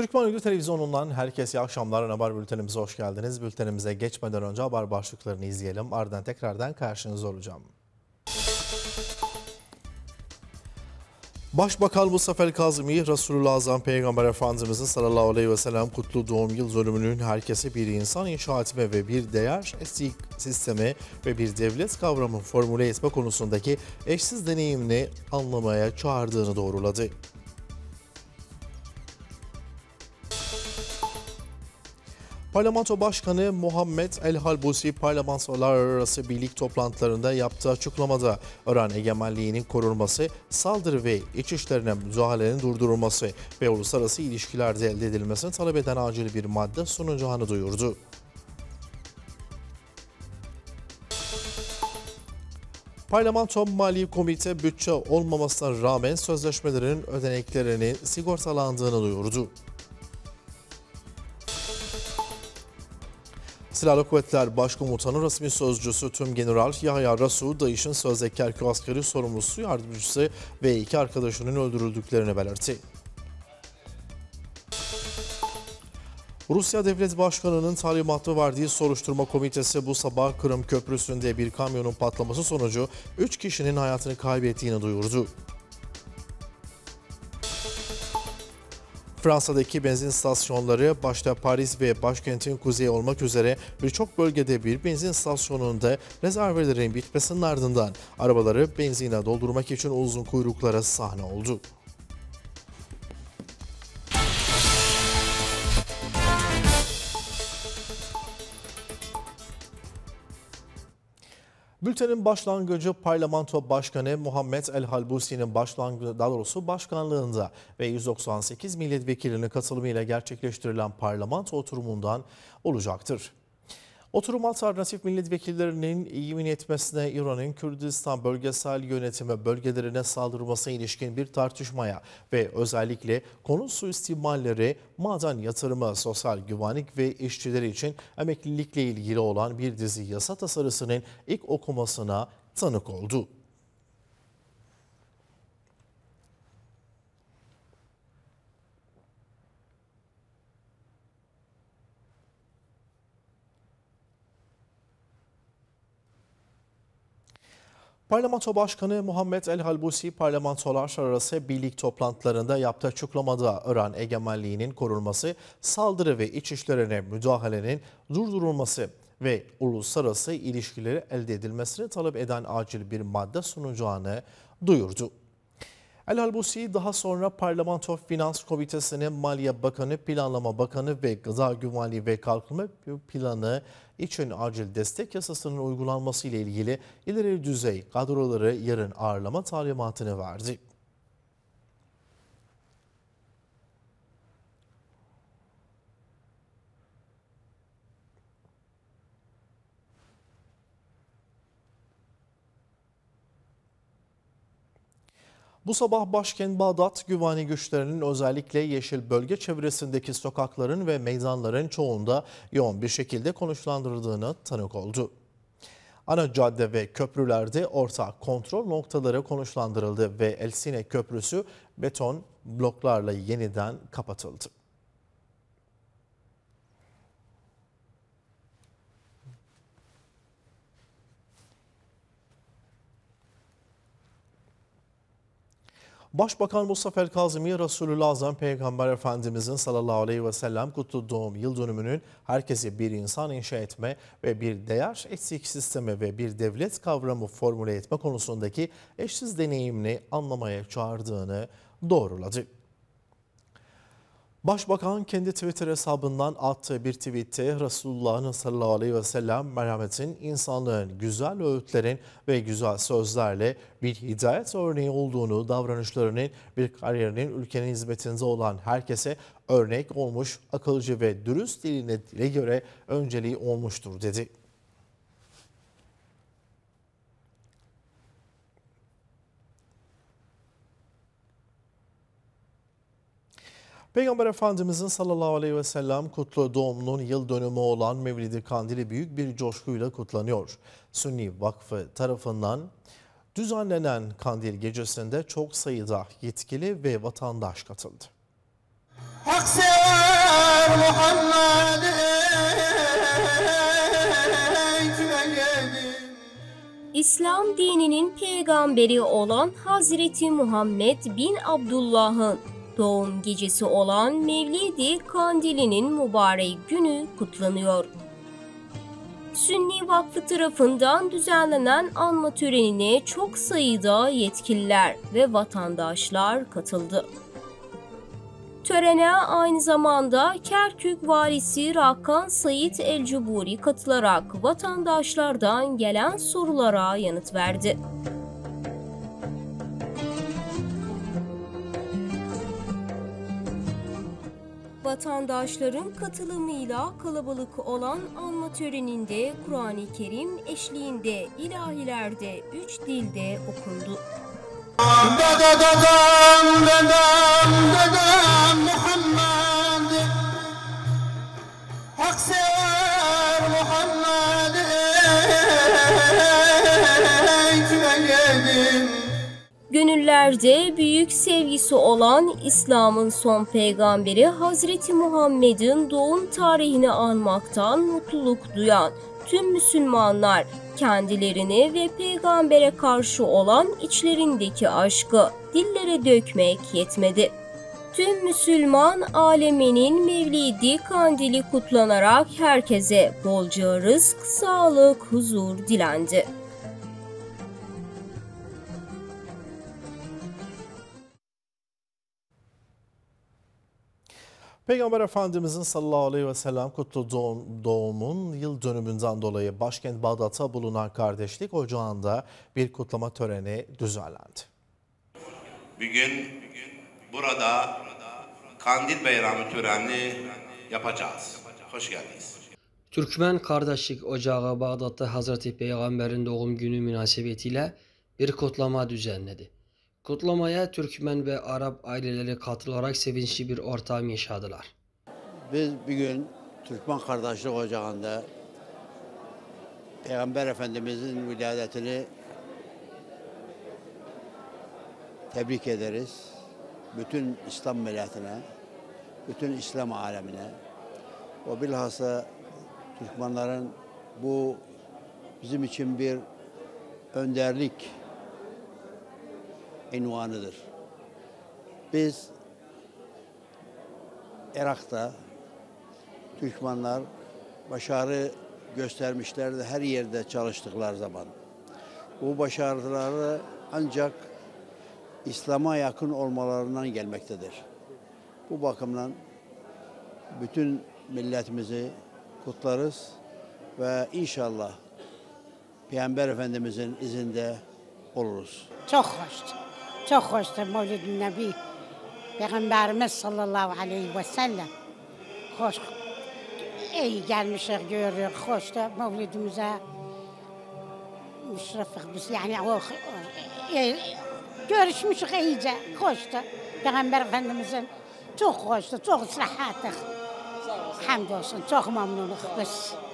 Türkmen Uydu Televizyonu'ndan herkese iyi akşamlar. Haber bültenimize hoş geldiniz. Bültenimize geçmeden önce haber başlıklarını izleyelim. Ardından tekrardan karşınızda olacağım. Başbakan Mustafa El Kazmi, Resulullah Azam Peygamber Efendimizin sallallahu aleyhi ve sellem kutlu doğum yıl zulümünün herkese bir insan inşaatime ve bir değer sistemi ve bir devlet kavramı formüle etme konusundaki eşsiz deneyimini anlamaya çağırdığını doğruladı. Parlamento Başkanı Muhammed El Halbusi parlamentolar arası birlik toplantılarında yaptığı açıklamada İran egemenliğinin korunması, saldırı ve iç işlerine müdahalenin durdurulması ve uluslararası ilişkilerde elde edilmesini talep eden acil bir madde sunacağını duyurdu. Parlamento Mali Komite bütçe olmamasına rağmen sözleşmelerin ödeneklerinin sigortalandığını duyurdu. Silahlı Kuvvetler Başkomutanı resmi sözcüsü Tüm General Yahya Rasu, DAEŞ'in sözdekkar askeri sorumlusu yardımcısı ve iki arkadaşının öldürüldüklerini belirtti. Rusya Devlet Başkanı'nın talimatı verdiği soruşturma komitesi bu sabah Kırım Köprüsü'nde bir kamyonun patlaması sonucu 3 kişinin hayatını kaybettiğini duyurdu. Fransa'daki benzin istasyonları başta Paris ve başkentin kuzeyi olmak üzere birçok bölgede bir benzin istasyonunda rezervelerin bitmesinin ardından arabaları benzine doldurmak için uzun kuyruklara sahne oldu. Bültenin başlangıcı Parlamento Başkanı Muhammed El Halbusi'nin başlangıcı daha doğrusu başkanlığında ve 198 milletvekilinin katılımıyla gerçekleştirilen parlamento oturumundan olacaktır. Oturum Alternatif Milletvekillerinin iyi etmesine İran'ın Kürdistan bölgesel yönetimi bölgelerine saldırmasına ilişkin bir tartışmaya ve özellikle konu suistimalleri, maden yatırımı, sosyal güvenlik ve işçileri için emeklilikle ilgili olan bir dizi yasa tasarısının ilk okumasına tanık oldu. Parlamento Başkanı Muhammed El Halbusi parlamentolar arası birlik toplantılarında yaptığı açıklamada Iran egemenliğinin korunması, saldırı ve iç işlerine müdahalenin durdurulması ve uluslararası ilişkileri elde edilmesini talep eden acil bir madde sunacağını duyurdu. El Halbusi daha sonra Parlamento Finans Komitesi'nin Maliye Bakanı, Planlama Bakanı ve Gıda Güvenliği ve Kalkınma Planı için acil destek yasasının uygulanması ile ilgili ileri düzey kadroları yarın ağırlama talimatını verdi. Bu sabah başkent Bağdat güvani güçlerinin özellikle yeşil bölge çevresindeki sokakların ve meydanların çoğunda yoğun bir şekilde konuşlandırdığını tanık oldu. Ana cadde ve köprülerde orta kontrol noktaları konuşlandırıldı ve Elsine Köprüsü beton bloklarla yeniden kapatıldı. Başbakan Mustafa Kazım'ı Resulullah Azam Peygamber Efendimizin sallallahu aleyhi ve sellem kutlu doğum yıl dönümünün herkesi bir insan inşa etme ve bir değer etik sistemi ve bir devlet kavramı formüle etme konusundaki eşsiz deneyimini anlamaya çağırdığını doğruladı. Başbakan kendi Twitter hesabından attığı bir tweette Resulullah'ın sallallahu aleyhi ve sellem merhametin, insanlığın, güzel öğütlerin ve güzel sözlerle bir hidayet örneği olduğunu, davranışlarının bir kariyerinin ülkenin hizmetinde olan herkese örnek olmuş, akılcı ve dürüst diline göre önceliği olmuştur dedi. Peygamber Efendimizin sallallahu aleyhi ve sellem kutlu doğumunun yıl dönümü olan Mevlid-i Kandili büyük bir coşkuyla kutlanıyor. Sünni Vakfı tarafından düzenlenen Kandil gecesinde çok sayıda yetkili ve vatandaş katıldı. İslam dininin peygamberi olan Hazreti Muhammed bin Abdullah'ın doğum gecesi olan Mevlidi Kandili'nin mübarek günü kutlanıyor. Sünni Vakfı tarafından düzenlenen anma törenine çok sayıda yetkililer ve vatandaşlar katıldı. Törene aynı zamanda Kerkük valisi Rakan Sayit Elcuburi katılarak vatandaşlardan gelen sorulara yanıt verdi. vatandaşların katılımıyla kalabalık olan anma töreninde Kur'an-ı Kerim eşliğinde ilahilerde üç dilde okundu. Gönüllerde büyük sevgisi olan İslam'ın son peygamberi Hazreti Muhammed'in doğum tarihini anmaktan mutluluk duyan tüm Müslümanlar kendilerini ve peygambere karşı olan içlerindeki aşkı dillere dökmek yetmedi. Tüm Müslüman aleminin Mevlidi kandili kutlanarak herkese bolca rızk, sağlık, huzur dilendi. Peygamber Efendimizin sallallahu aleyhi ve sellem kutlu doğum, doğumun yıl dönümünden dolayı başkent Bağdat'ta bulunan kardeşlik ocağında bir kutlama töreni düzenlendi. Bugün burada Kandil Bayramı töreni yapacağız. Hoş geldiniz. Türkmen Kardeşlik Ocağı Bağdat'ta Hazreti Peygamber'in doğum günü münasebetiyle bir kutlama düzenledi. Kutlamaya Türkmen ve Arap aileleri katılarak sevinçli bir ortam yaşadılar. Biz bir gün Türkmen Kardeşlik Ocağı'nda Peygamber Efendimiz'in vilayetini tebrik ederiz. Bütün İslam milletine, bütün İslam alemine o bilhassa Türkmenlerin bu bizim için bir önderlik envanıdır. Biz Irak'ta düşmanlar başarı göstermişlerdi her yerde çalıştıklar zaman. Bu başarıları ancak İslam'a yakın olmalarından gelmektedir. Bu bakımdan bütün milletimizi kutlarız ve inşallah Peygamber Efendimizin izinde oluruz. Çok hoştu. چه خوشت مولد نبی بگم بر مسلا الله و علی و خوش ای گل مشق خوشت مولد موزا مشرف بس یعنی او خ گرش ایجا خوشت بگم بر فن مزن تو خوشت تو صلحات خ حمد تو صلّى الله عليه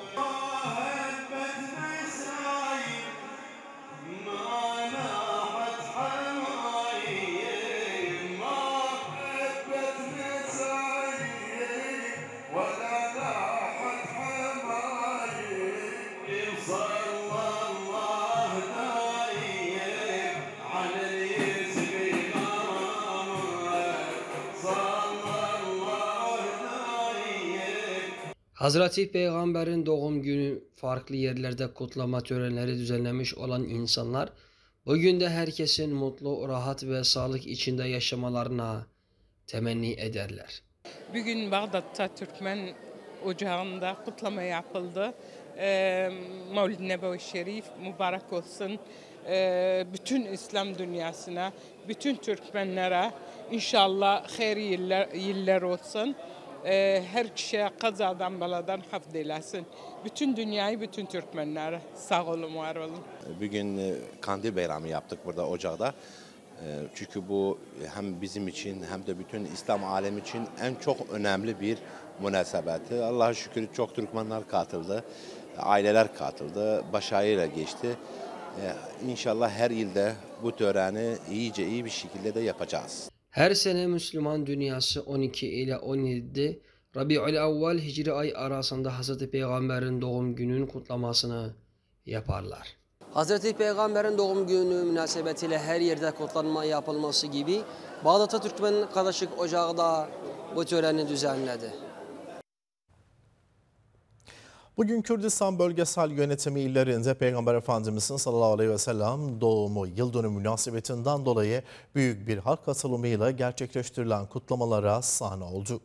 Hazreti Peygamber'in doğum günü farklı yerlerde kutlama törenleri düzenlemiş olan insanlar bugün de herkesin mutlu, rahat ve sağlık içinde yaşamalarına temenni ederler. Bugün Bağdat'ta Türkmen ocağında kutlama yapıldı. Ee, Mevlid Nebevi Şerif mübarek olsun. Ee, bütün İslam dünyasına, bütün Türkmenlere inşallah hayırlı yıllar olsun e, her kişiyə qazadan baladan hafz eləsin. Bütün dünyayı, bütün Türkmenlərə sağ olun, var olun. Bugün e, kandil bayramı yaptık burada ocakta. E, çünkü bu hem bizim için hem de bütün İslam alemi için en çok önemli bir münasebeti. Allah'a şükür çok Türkmenler katıldı, aileler katıldı, başarıyla geçti. E, inşallah inşallah her yılda bu töreni iyice iyi bir şekilde de yapacağız. Her sene Müslüman dünyası 12 ile 17 Rabi'ül Evvel Hicri ay arasında Hz. Peygamber'in doğum gününün kutlamasını yaparlar. Hz. Peygamber'in doğum günü münasebetiyle her yerde kutlanma yapılması gibi Bağdat'ta Türkmen Kardeşlik Ocağı da bu töreni düzenledi. Bugün Kürdistan Bölgesel Yönetimi illerinde Peygamber Efendimizin sallallahu aleyhi ve sellem doğumu yıl dönümü münasebetinden dolayı büyük bir halk katılımıyla gerçekleştirilen kutlamalara sahne oldu.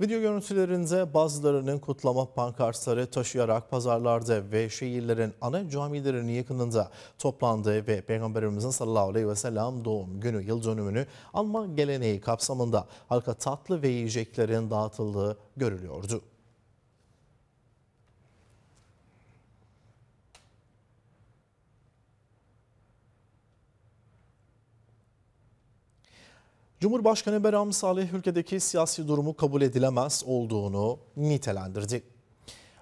Video görüntülerinde bazılarının kutlama pankartları taşıyarak pazarlarda ve şehirlerin ana camilerinin yakınında toplandığı ve Peygamberimizin sallallahu aleyhi ve sellem doğum günü yıl dönümünü anma geleneği kapsamında halka tatlı ve yiyeceklerin dağıtıldığı görülüyordu. Cumhurbaşkanı Beram Salih ülkedeki siyasi durumu kabul edilemez olduğunu nitelendirdi.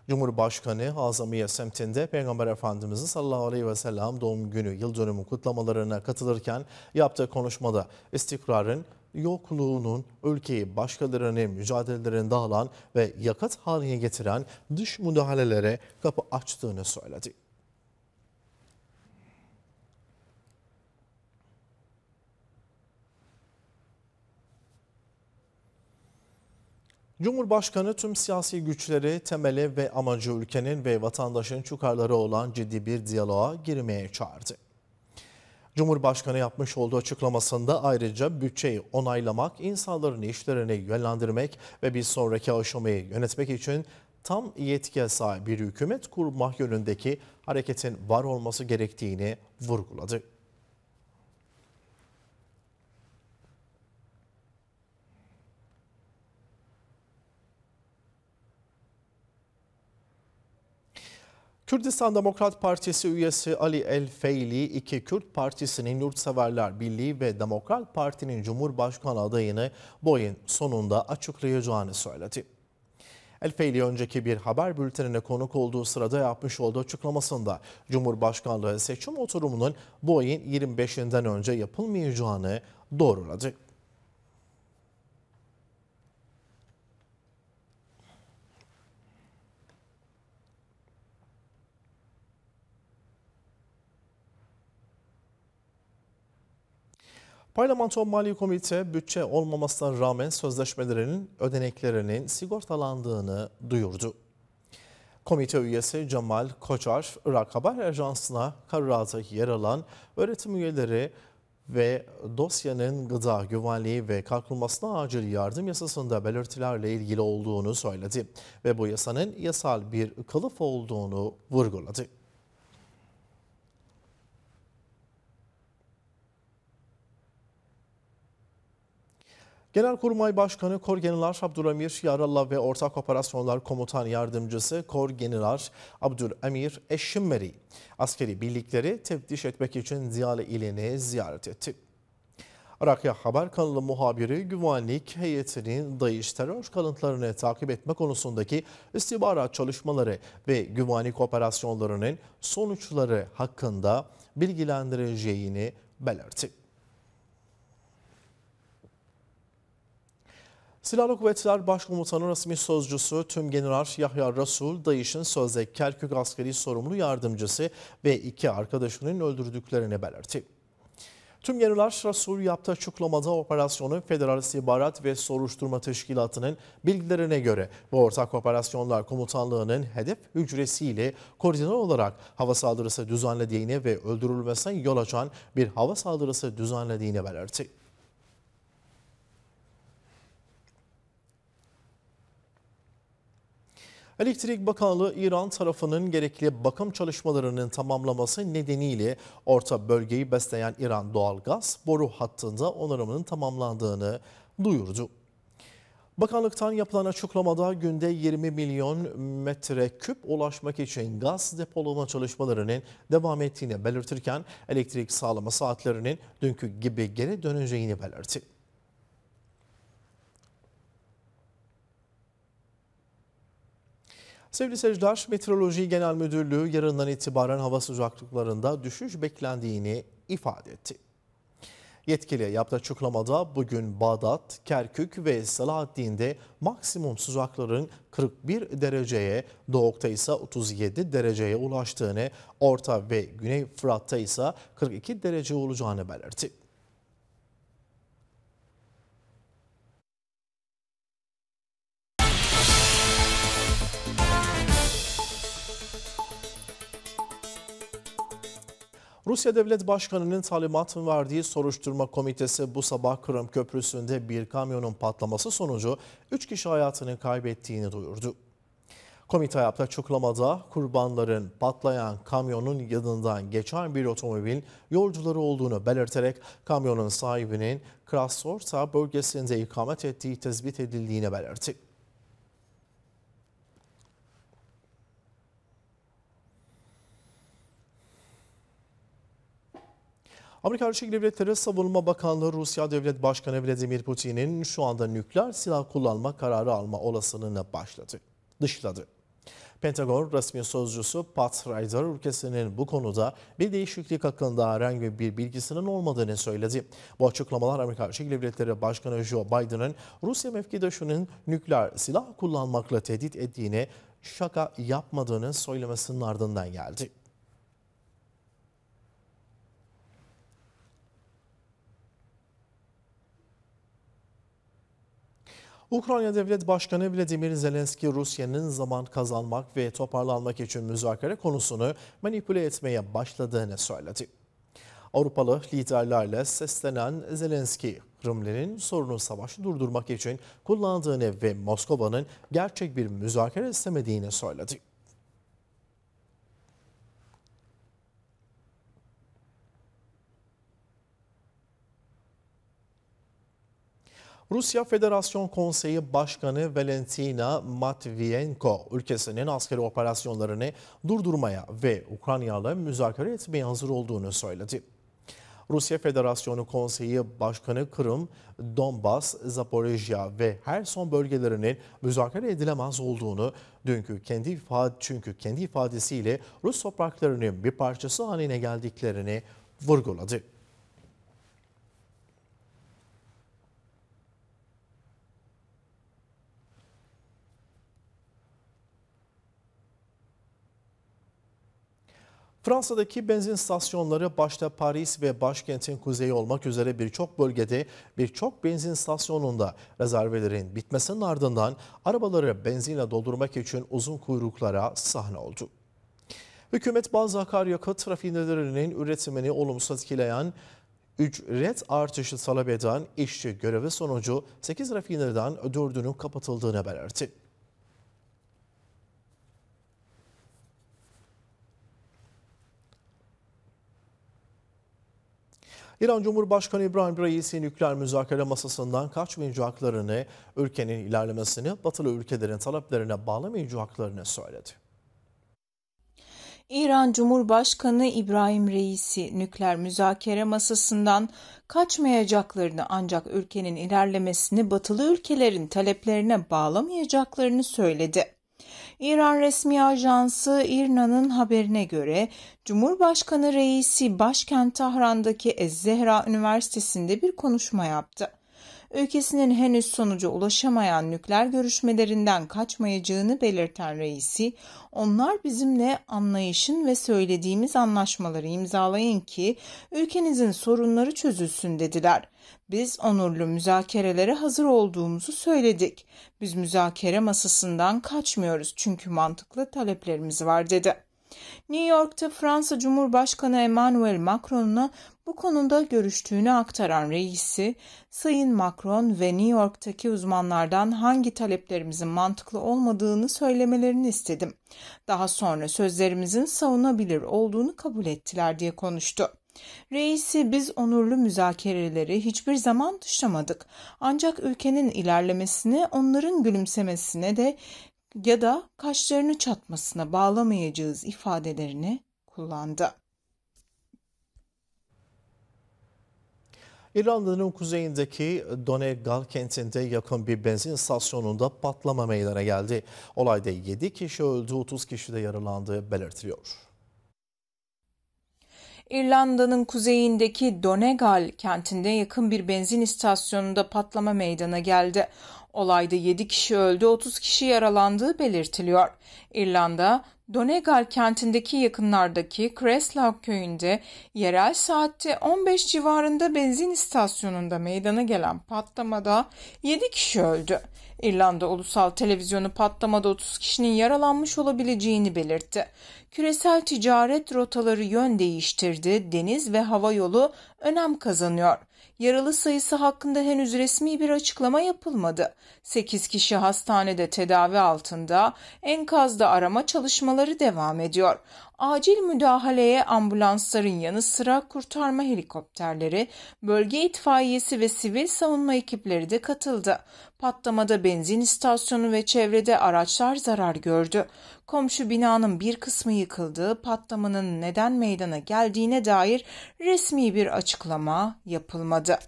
Cumhurbaşkanı Azamiye semtinde Peygamber Efendimiz'in sallallahu aleyhi ve sellem doğum günü yıl dönümü kutlamalarına katılırken yaptığı konuşmada istikrarın yokluğunun ülkeyi başkalarının mücadelelerinde alan ve yakat haline getiren dış müdahalelere kapı açtığını söyledi. Cumhurbaşkanı tüm siyasi güçleri temeli ve amacı ülkenin ve vatandaşın çıkarları olan ciddi bir diyaloğa girmeye çağırdı. Cumhurbaşkanı yapmış olduğu açıklamasında ayrıca bütçeyi onaylamak, insanların işlerini yönlendirmek ve bir sonraki aşamayı yönetmek için tam yetkiye sahip bir hükümet kurmak yönündeki hareketin var olması gerektiğini vurguladı. Kürdistan Demokrat Partisi üyesi Ali El Feyli, iki Kürt Partisi'nin Yurtseverler Birliği ve Demokrat Parti'nin Cumhurbaşkanı adayını bu sonunda açıklayacağını söyledi. El Feyli önceki bir haber bültenine konuk olduğu sırada yapmış olduğu açıklamasında Cumhurbaşkanlığı seçim oturumunun bu ayın 25'inden önce yapılmayacağını doğruladı. Parlamento Mali Komite bütçe olmamasına rağmen sözleşmelerinin ödeneklerinin sigortalandığını duyurdu. Komite üyesi Cemal Koçar, Irak Haber Ajansı'na kararata yer alan öğretim üyeleri ve dosyanın gıda güvenliği ve kalkınmasına acil yardım yasasında belirtilerle ilgili olduğunu söyledi ve bu yasanın yasal bir kılıf olduğunu vurguladı. Genelkurmay Başkanı Korgeneral Abdülamir Yaralla ve Ortak Operasyonlar Komutan Yardımcısı Korgeneral Abdülamir Eşimmeri askeri birlikleri teftiş etmek için Ziyale ilini ziyaret etti. Arakya Haber kanalı muhabiri güvenlik heyetinin dayış terör kalıntılarını takip etme konusundaki istihbarat çalışmaları ve güvenlik operasyonlarının sonuçları hakkında bilgilendireceğini belirtti. Silahlı Kuvvetler Başkomutanı resmi sözcüsü Tüm General Yahya Rasul, Dayış'ın sözde Kerkük askeri sorumlu yardımcısı ve iki arkadaşının öldürdüklerini belirtti. Tüm General Rasul yaptığı açıklamada operasyonu Federal İstihbarat ve Soruşturma Teşkilatı'nın bilgilerine göre ve Ortak Operasyonlar Komutanlığı'nın hedef hücresiyle koordine olarak hava saldırısı düzenlediğini ve öldürülmesine yol açan bir hava saldırısı düzenlediğini belirtti. Elektrik Bakanlığı İran tarafının gerekli bakım çalışmalarının tamamlaması nedeniyle orta bölgeyi besleyen İran doğalgaz boru hattında onarımının tamamlandığını duyurdu. Bakanlıktan yapılan açıklamada günde 20 milyon metreküp ulaşmak için gaz depolama çalışmalarının devam ettiğini belirtirken elektrik sağlama saatlerinin dünkü gibi geri döneceğini belirtti. Sevgili seyirciler, Meteoroloji Genel Müdürlüğü yarından itibaren hava sıcaklıklarında düşüş beklendiğini ifade etti. Yetkili yaptığı açıklamada bugün Bağdat, Kerkük ve Salahaddin'de maksimum sıcakların 41 dereceye, doğukta ise 37 dereceye ulaştığını, Orta ve Güney Fırat'ta ise 42 derece olacağını belirtti. Rusya Devlet Başkanı'nın talimatını verdiği soruşturma komitesi bu sabah Kırım Köprüsü'nde bir kamyonun patlaması sonucu 3 kişi hayatını kaybettiğini duyurdu. Komite yaptığı açıklamada kurbanların patlayan kamyonun yanından geçen bir otomobil yolcuları olduğunu belirterek kamyonun sahibinin Krasorta bölgesinde ikamet ettiği tespit edildiğini belirtti. Amerika Birleşik Devletleri Savunma Bakanlığı Rusya Devlet Başkanı Vladimir Putin'in şu anda nükleer silah kullanma kararı alma olasılığını başladı, dışladı. Pentagon resmi sözcüsü Pat Ryder ülkesinin bu konuda bir değişiklik hakkında herhangi bir bilgisinin olmadığını söyledi. Bu açıklamalar Amerika Birleşik Devletleri Başkanı Joe Biden'ın Rusya mevkidaşının nükleer silah kullanmakla tehdit ettiğini şaka yapmadığını söylemesinin ardından geldi. Ukrayna Devlet Başkanı Vladimir Zelenski Rusya'nın zaman kazanmak ve toparlanmak için müzakere konusunu manipüle etmeye başladığını söyledi. Avrupalı liderlerle seslenen Zelenski, Kremlin'in sorunu savaşı durdurmak için kullandığını ve Moskova'nın gerçek bir müzakere istemediğini söyledi. Rusya Federasyon Konseyi Başkanı Valentina Matvienko ülkesinin askeri operasyonlarını durdurmaya ve Ukrayna'yla müzakere etmeye hazır olduğunu söyledi. Rusya Federasyonu Konseyi Başkanı Kırım, Donbas, Zaporijya ve her son bölgelerinin müzakere edilemez olduğunu dünkü kendi ifade, çünkü kendi ifadesiyle Rus topraklarının bir parçası haline geldiklerini vurguladı. Fransa'daki benzin stasyonları başta Paris ve başkentin kuzeyi olmak üzere birçok bölgede birçok benzin stasyonunda rezervelerin bitmesinin ardından arabaları benzinle doldurmak için uzun kuyruklara sahne oldu. Hükümet bazı akaryakıt rafinelerinin üretimini olumsuz etkileyen ücret artışı talep eden işçi görevi sonucu 8 rafinerden 4'ünün kapatıldığını belirtti. İran Cumhurbaşkanı İbrahim Reisi nükleer müzakere masasından kaçmayacaklarını, ülkenin ilerlemesini batılı ülkelerin taleplerine bağlamayacaklarını söyledi. İran Cumhurbaşkanı İbrahim Reisi nükleer müzakere masasından kaçmayacaklarını ancak ülkenin ilerlemesini batılı ülkelerin taleplerine bağlamayacaklarını söyledi. İran resmi ajansı İRNA'nın haberine göre Cumhurbaşkanı reisi başkent Tahran'daki Ez-Zehra Üniversitesi'nde bir konuşma yaptı. Ülkesinin henüz sonuca ulaşamayan nükleer görüşmelerinden kaçmayacağını belirten reisi, onlar bizimle anlayışın ve söylediğimiz anlaşmaları imzalayın ki ülkenizin sorunları çözülsün dediler. Biz onurlu müzakerelere hazır olduğumuzu söyledik. Biz müzakere masasından kaçmıyoruz çünkü mantıklı taleplerimiz var dedi. New York'ta Fransa Cumhurbaşkanı Emmanuel Macron'la bu konuda görüştüğünü aktaran reisi, Sayın Macron ve New York'taki uzmanlardan hangi taleplerimizin mantıklı olmadığını söylemelerini istedim. Daha sonra sözlerimizin savunabilir olduğunu kabul ettiler diye konuştu. Reisi biz onurlu müzakereleri hiçbir zaman dışlamadık. Ancak ülkenin ilerlemesini onların gülümsemesine de ya da kaşlarını çatmasına bağlamayacağız ifadelerini kullandı. İrlanda'nın kuzeyindeki Donegal kentinde yakın bir benzin istasyonunda patlama meydana geldi. Olayda 7 kişi öldü, 30 kişi de yaralandığı belirtiliyor. İrlanda'nın kuzeyindeki Donegal kentinde yakın bir benzin istasyonunda patlama meydana geldi. Olayda 7 kişi öldü, 30 kişi yaralandığı belirtiliyor. İrlanda, Donegal kentindeki yakınlardaki Creslaw köyünde yerel saatte 15 civarında benzin istasyonunda meydana gelen patlamada 7 kişi öldü. İrlanda Ulusal Televizyonu patlamada 30 kişinin yaralanmış olabileceğini belirtti. Küresel ticaret rotaları yön değiştirdi, deniz ve hava yolu önem kazanıyor. Yaralı sayısı hakkında henüz resmi bir açıklama yapılmadı. 8 kişi hastanede tedavi altında, enkazda arama çalışmaları devam ediyor acil müdahaleye ambulansların yanı sıra kurtarma helikopterleri, bölge itfaiyesi ve sivil savunma ekipleri de katıldı. Patlamada benzin istasyonu ve çevrede araçlar zarar gördü. Komşu binanın bir kısmı yıkıldı. patlamanın neden meydana geldiğine dair resmi bir açıklama yapılmadı.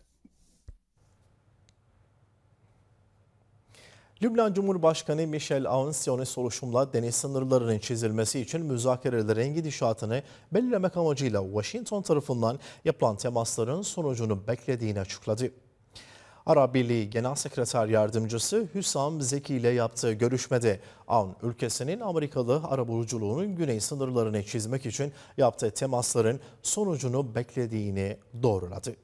Lübnan Cumhurbaşkanı Michel Aoun Siyonist oluşumla deniz sınırlarının çizilmesi için müzakerelerin gidişatını belirlemek amacıyla Washington tarafından yapılan temasların sonucunu beklediğini açıkladı. Arap Birliği Genel Sekreter Yardımcısı Hüsam Zeki ile yaptığı görüşmede Aoun ülkesinin Amerikalı arabuluculuğunun güney sınırlarını çizmek için yaptığı temasların sonucunu beklediğini doğruladı.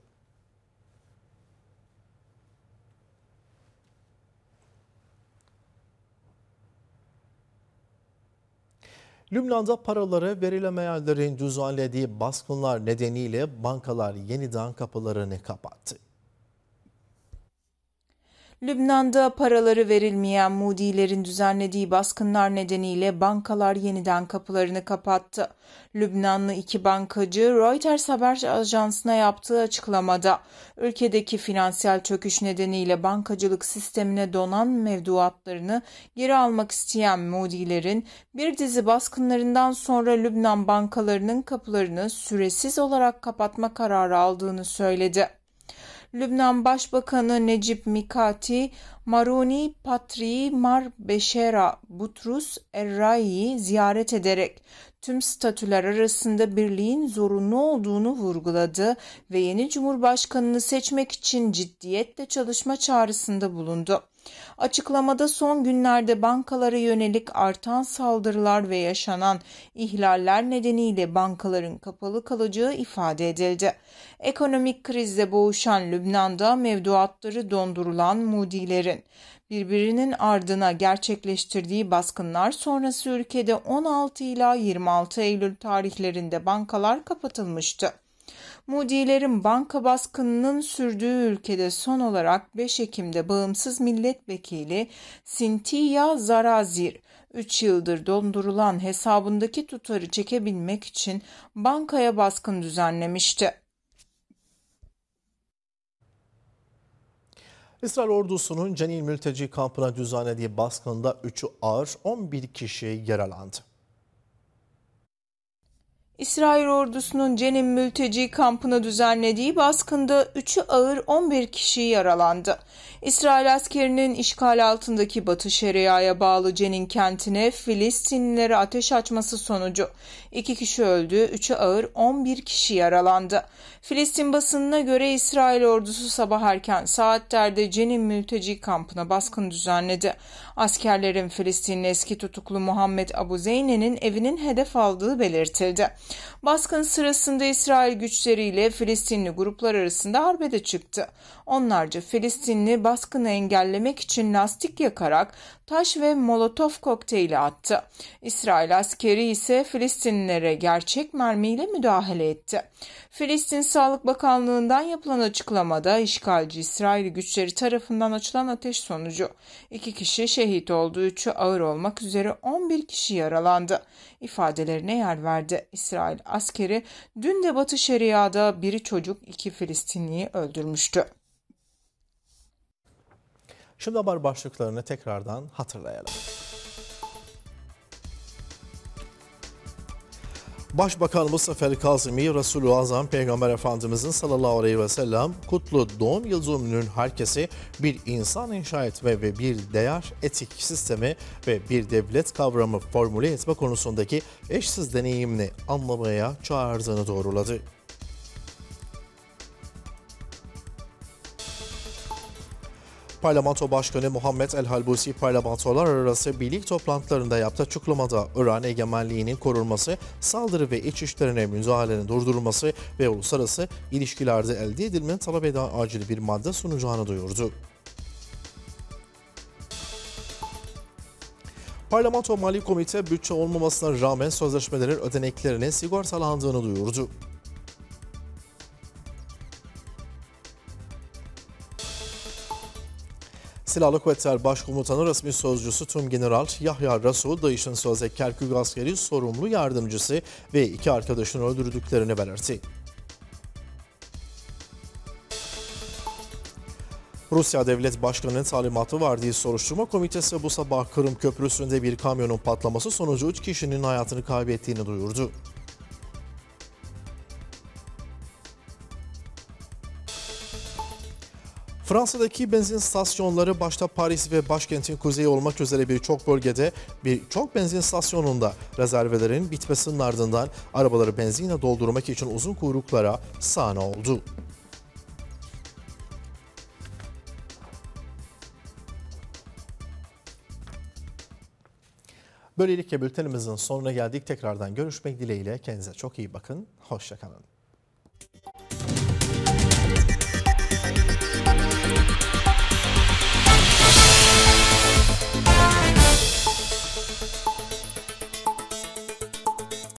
Lübnan'da paraları verilemeyenlerin düzenlediği baskınlar nedeniyle bankalar yeniden kapılarını kapattı. Lübnan'da paraları verilmeyen Moody'lerin düzenlediği baskınlar nedeniyle bankalar yeniden kapılarını kapattı. Lübnanlı iki bankacı Reuters haber ajansına yaptığı açıklamada ülkedeki finansal çöküş nedeniyle bankacılık sistemine donan mevduatlarını geri almak isteyen Moody'lerin bir dizi baskınlarından sonra Lübnan bankalarının kapılarını süresiz olarak kapatma kararı aldığını söyledi. Lübnan Başbakanı Necip Mikati, Maruni Patri Mar Beşera Butrus Errai'yi ziyaret ederek tüm statüler arasında birliğin zorunlu olduğunu vurguladı ve yeni cumhurbaşkanını seçmek için ciddiyetle çalışma çağrısında bulundu. Açıklamada son günlerde bankalara yönelik artan saldırılar ve yaşanan ihlaller nedeniyle bankaların kapalı kalacağı ifade edildi. Ekonomik krizle boğuşan Lübnan'da mevduatları dondurulan mudilerin birbirinin ardına gerçekleştirdiği baskınlar sonrası ülkede 16 ila 26 Eylül tarihlerinde bankalar kapatılmıştı. Mudilerin banka baskınının sürdüğü ülkede son olarak 5 Ekim'de bağımsız milletvekili Sintiya Zarazir 3 yıldır dondurulan hesabındaki tutarı çekebilmek için bankaya baskın düzenlemişti. İsrail ordusunun Cenil mülteci kampına düzenlediği baskında 3'ü ağır 11 kişi yaralandı. İsrail ordusunun Cenin mülteci kampına düzenlediği baskında 3'ü ağır 11 kişi yaralandı. İsrail askerinin işgal altındaki Batı Şeria'ya bağlı Cenin kentine Filistinlilere ateş açması sonucu 2 kişi öldü, 3'ü ağır 11 kişi yaralandı. Filistin basınına göre İsrail ordusu sabah erken saatlerde Cenin mülteci kampına baskın düzenledi. Askerlerin Filistinli eski tutuklu Muhammed Abu Zeyne'nin evinin hedef aldığı belirtildi. Baskın sırasında İsrail güçleriyle Filistinli gruplar arasında harbe de çıktı onlarca Filistinli baskını engellemek için lastik yakarak taş ve molotof kokteyli attı. İsrail askeri ise Filistinlilere gerçek mermiyle müdahale etti. Filistin Sağlık Bakanlığı'ndan yapılan açıklamada işgalci İsrail güçleri tarafından açılan ateş sonucu iki kişi şehit oldu, üçü ağır olmak üzere 11 kişi yaralandı. Ifadelerine yer verdi. İsrail askeri dün de Batı Şeria'da biri çocuk iki Filistinliyi öldürmüştü. Şimdi haber başlıklarını tekrardan hatırlayalım. Başbakanımız Sefer Kazimi, Resulü Azam Peygamber Efendimizin sallallahu aleyhi ve sellem kutlu doğum yıl dönümünün herkesi bir insan inşa etme ve bir değer etik sistemi ve bir devlet kavramı formüle etme konusundaki eşsiz deneyimini anlamaya çağırdığını doğruladı. Parlamento Başkanı Muhammed El Halbusi parlamentolar arası birlik toplantılarında yaptığı açıklamada İran egemenliğinin korunması, saldırı ve iç işlerine müdahalenin durdurulması ve uluslararası ilişkilerde elde edilmenin talep eden acil bir madde sunacağını duyurdu. Parlamento Mali Komite bütçe olmamasına rağmen sözleşmelerin ödeneklerinin sigortalandığını duyurdu. Silahlı Kuvvetler Başkomutanı resmi sözcüsü Tüm General Yahya Rasul, DAEŞ'in sözde Kerkük askeri sorumlu yardımcısı ve iki arkadaşını öldürdüklerini belirtti. Rusya Devlet Başkanı'nın talimatı verdiği soruşturma komitesi bu sabah Kırım Köprüsü'nde bir kamyonun patlaması sonucu 3 kişinin hayatını kaybettiğini duyurdu. Fransa'daki benzin stasyonları başta Paris ve başkentin kuzeyi olmak üzere birçok bölgede birçok benzin stasyonunda rezervelerin bitmesinin ardından arabaları benzinle doldurmak için uzun kuyruklara sahne oldu. Böylelikle bültenimizin sonuna geldik. Tekrardan görüşmek dileğiyle. Kendinize çok iyi bakın. Hoşçakalın.